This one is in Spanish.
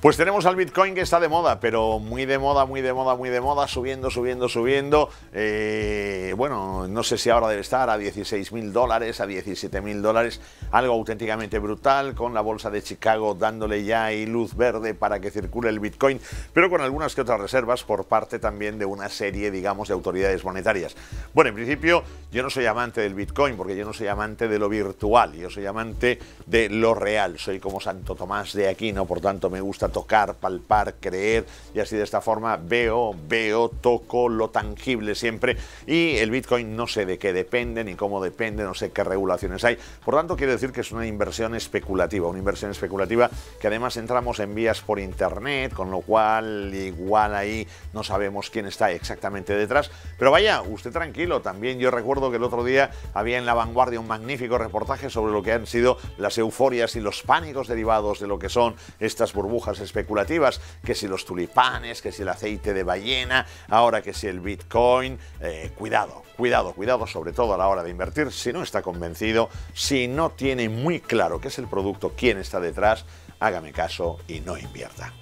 Pues tenemos al Bitcoin que está de moda, pero muy de moda, muy de moda, muy de moda, subiendo, subiendo, subiendo. Eh, bueno, no sé si ahora debe estar a 16 mil dólares, a 17 mil dólares, algo auténticamente brutal, con la bolsa de Chicago dándole ya y luz verde para que circule el Bitcoin, pero con algunas que otras reservas por parte también de una serie, digamos, de autoridades monetarias. Bueno, en principio yo no soy amante del Bitcoin, porque yo no soy amante de lo virtual, yo soy amante de lo real, soy como Santo Tomás de Aquino, por tanto me gusta tocar, palpar, creer y así de esta forma veo, veo, toco lo tangible siempre y el Bitcoin no sé de qué depende ni cómo depende, no sé qué regulaciones hay. Por tanto, quiere decir que es una inversión especulativa, una inversión especulativa que además entramos en vías por internet, con lo cual igual ahí no sabemos quién está exactamente detrás. Pero vaya, usted tranquilo, también yo recuerdo que el otro día había en la vanguardia un magnífico reportaje sobre lo que han sido las euforias y los pánicos derivados de lo que son estas burbujas especulativas, que si los tulipanes, que si el aceite de ballena, ahora que si el Bitcoin, eh, cuidado, cuidado, cuidado, sobre todo a la hora de invertir, si no está convencido, si no tiene muy claro qué es el producto, quién está detrás, hágame caso y no invierta.